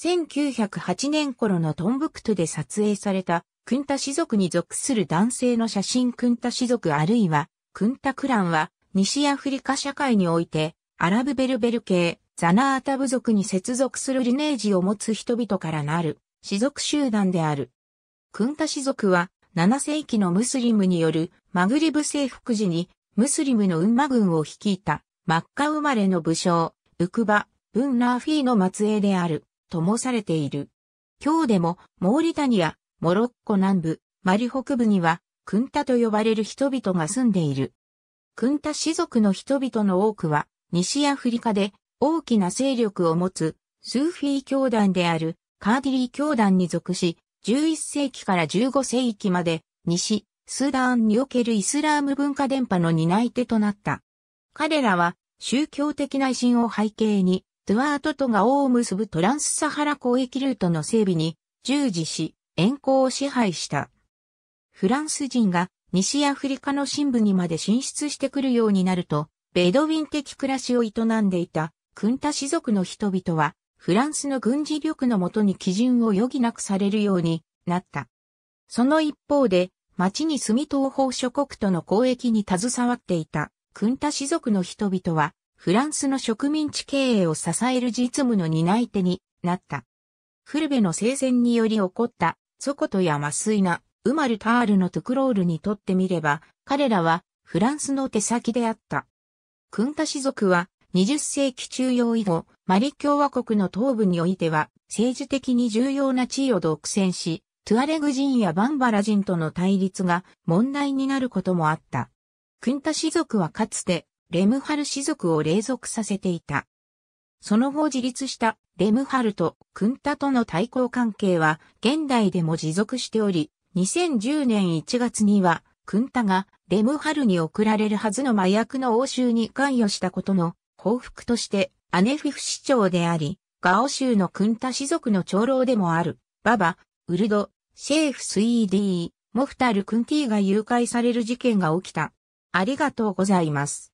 1908年頃のトンブクトゥで撮影された、クンタ氏族に属する男性の写真クンタ氏族あるいは、クンタクランは、西アフリカ社会において、アラブベルベル系、ザナータ部族に接続するリネージを持つ人々からなる、氏族集団である。クンタ氏族は、7世紀のムスリムによるマグリブ征服時に、ムスリムの馬軍を率いた、マッカ生まれの武将、ウクバ、ブンナーフィーの末裔である。ともされている。今日でも、モーリタニア、モロッコ南部、マリ北部には、クンタと呼ばれる人々が住んでいる。クンタ氏族の人々の多くは、西アフリカで大きな勢力を持つ、スーフィー教団であるカーディリー教団に属し、11世紀から15世紀まで、西、スーダンにおけるイスラーム文化伝播の担い手となった。彼らは、宗教的内心を背景に、ドゥアート都がを結ぶトランスサハラ交易ルートの整備に従事し、沿行を支配した。フランス人が西アフリカの深部にまで進出してくるようになると、ベドウィン的暮らしを営んでいたクンタ氏族の人々は、フランスの軍事力のもとに基準を余儀なくされるようになった。その一方で、町に住み東方諸国との交易に携わっていたクンタ氏族の人々は、フランスの植民地経営を支える実務の担い手になった。古部の生前により起こった、ソコトやマスイナ、ウマル・タールのトゥクロールにとってみれば、彼らはフランスの手先であった。クンタ氏族は20世紀中央以後、マリ共和国の東部においては政治的に重要な地位を独占し、トゥアレグ人やバンバラ人との対立が問題になることもあった。クンタ氏族はかつてレムハル氏族を隷属させていた。その後自立したレムハルとクンタとの対抗関係は現代でも持続しており、2010年1月にはクンタがレムハルに送られるはずの麻薬の応酬に関与したことの報復としてアネフィフ市長であり、ガオ州のクンタ氏族の長老でもある、ババ、ウルド、シェーフスイーディー、モフタル・クンティが誘拐される事件が起きた。ありがとうございます。